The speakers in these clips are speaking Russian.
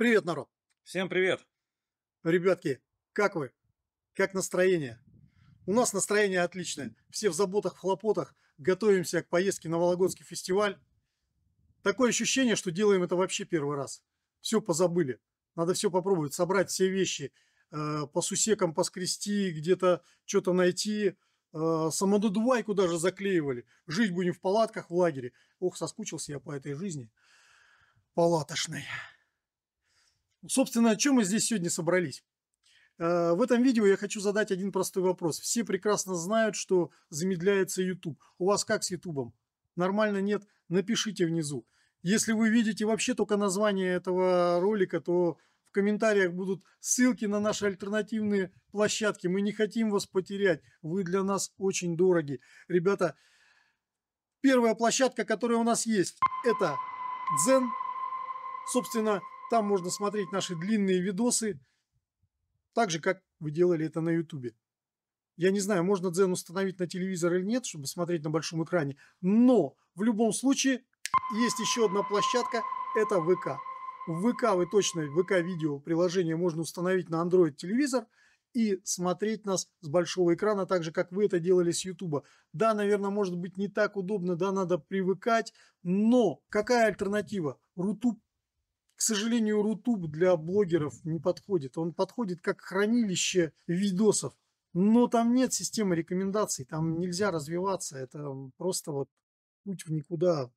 Привет, народ! Всем привет! Ребятки, как вы? Как настроение? У нас настроение отличное. Все в заботах, в хлопотах. Готовимся к поездке на Вологодский фестиваль. Такое ощущение, что делаем это вообще первый раз. Все позабыли. Надо все попробовать. Собрать все вещи. Э, по сусекам поскрести, где-то что-то найти. Э, даже заклеивали. Жить будем в палатках в лагере. Ох, соскучился я по этой жизни. Палаточной. Собственно, о чем мы здесь сегодня собрались? Э, в этом видео я хочу задать один простой вопрос. Все прекрасно знают, что замедляется YouTube. У вас как с YouTube? Нормально нет? Напишите внизу. Если вы видите вообще только название этого ролика, то в комментариях будут ссылки на наши альтернативные площадки. Мы не хотим вас потерять. Вы для нас очень дороги. Ребята, первая площадка, которая у нас есть, это Дзен. Собственно, там можно смотреть наши длинные видосы, так же, как вы делали это на YouTube. Я не знаю, можно Дзен установить на телевизор или нет, чтобы смотреть на большом экране, но в любом случае есть еще одна площадка, это ВК. В ВК вы точно, ВК-видео приложение можно установить на Android телевизор и смотреть нас с большого экрана, так же, как вы это делали с YouTube. Да, наверное, может быть не так удобно, да, надо привыкать, но какая альтернатива? Рутуб к сожалению, Рутуб для блогеров не подходит. Он подходит как хранилище видосов. Но там нет системы рекомендаций, там нельзя развиваться. Это просто вот путь в никуда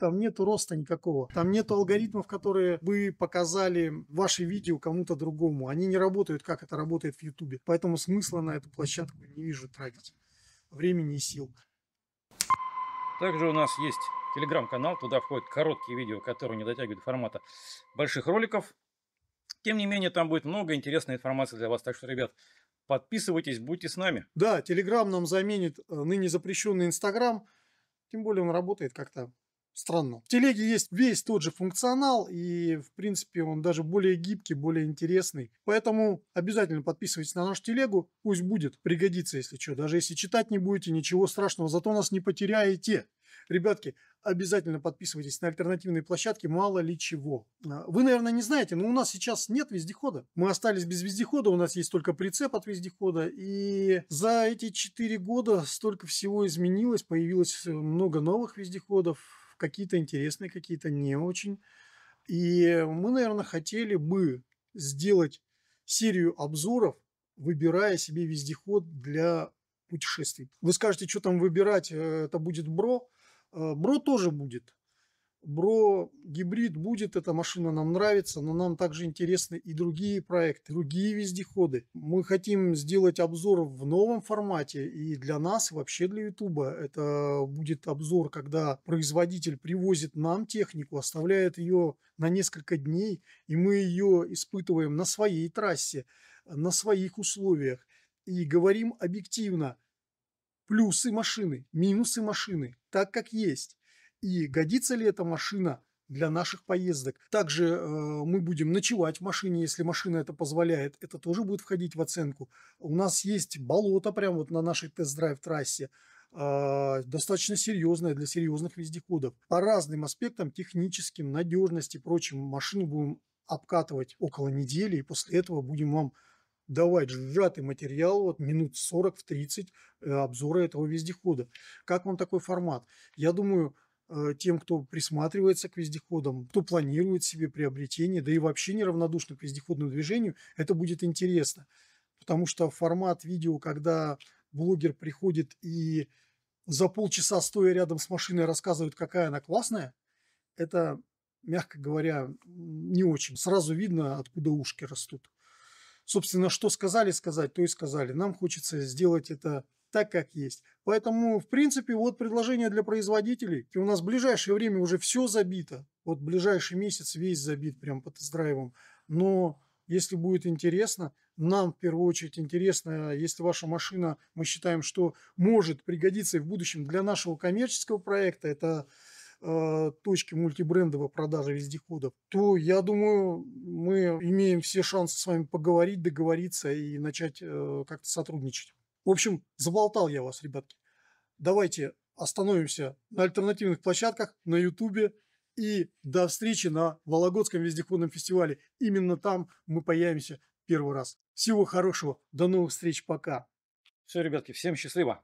там нет роста никакого, там нет алгоритмов, которые бы показали ваши видео кому-то другому. Они не работают, как это работает в Ютубе. Поэтому смысла на эту площадку не вижу тратить времени и сил. Также у нас есть телеграм-канал, туда входят короткие видео, которые не дотягивают до формата больших роликов. Тем не менее, там будет много интересной информации для вас. Так что, ребят, подписывайтесь, будьте с нами. Да, телеграм нам заменит э, ныне запрещенный инстаграм. Тем более он работает как-то странно. В телеге есть весь тот же функционал, и, в принципе, он даже более гибкий, более интересный. Поэтому обязательно подписывайтесь на нашу телегу, пусть будет, пригодится, если что. Даже если читать не будете, ничего страшного, зато нас не потеряете. Ребятки, обязательно подписывайтесь на альтернативные площадки, мало ли чего. А, вы, наверное, не знаете, но у нас сейчас нет вездехода. Мы остались без вездехода, у нас есть только прицеп от вездехода. И за эти 4 года столько всего изменилось, появилось э, много новых вездеходов какие-то интересные, какие-то не очень. И мы, наверное, хотели бы сделать серию обзоров, выбирая себе вездеход для путешествий. Вы скажете, что там выбирать, э, это будет бро. Э, бро тоже будет. Бро гибрид будет, эта машина нам нравится, но нам также интересны и другие проекты, другие вездеходы. Мы хотим сделать обзор в новом формате, и для нас, вообще для Ютуба, это будет обзор, когда производитель привозит нам технику, оставляет ее на несколько дней, и мы ее испытываем на своей трассе, на своих условиях, и говорим объективно плюсы машины, минусы машины, так как есть и годится ли эта машина для наших поездок. Также э, мы будем ночевать в машине, если машина это позволяет. Это тоже будет входить в оценку. У нас есть болото прямо вот на нашей тест-драйв трассе э, достаточно серьезное для серьезных вездеходов. По разным аспектам, техническим, надежности и прочим, машину будем обкатывать около недели, и после этого будем вам давать сжатый материал, вот минут 40 в 30 э, обзора этого вездехода. Как вам такой формат? Я думаю, Э, тем, кто присматривается к вездеходам, кто планирует себе приобретение, да и вообще неравнодушно к вездеходному движению, это будет интересно. Потому что формат видео, когда блогер приходит и за полчаса стоя рядом с машиной рассказывает, какая она классная, это, мягко говоря, не очень. Сразу видно, откуда ушки растут. Собственно, что сказали сказать, то и сказали. Нам хочется сделать это так, как есть. Поэтому, в принципе, вот предложение для производителей. И у нас в ближайшее время уже все забито. Вот ближайший месяц весь забит прям под тест-драйвам. Но если будет интересно, нам в первую очередь интересно, если ваша машина, мы считаем, что может пригодиться и в будущем для нашего коммерческого проекта, это э, точки мультибрендовой продажи вездеходов, то я думаю, мы имеем все шансы с вами поговорить, договориться и начать э, как-то сотрудничать. В общем, заболтал я вас, ребятки. Давайте остановимся на альтернативных площадках, на Ютубе. И до встречи на Вологодском вездеходном фестивале. Именно там мы появимся первый раз. Всего хорошего. До новых встреч. Пока. Все, ребятки, всем счастливо.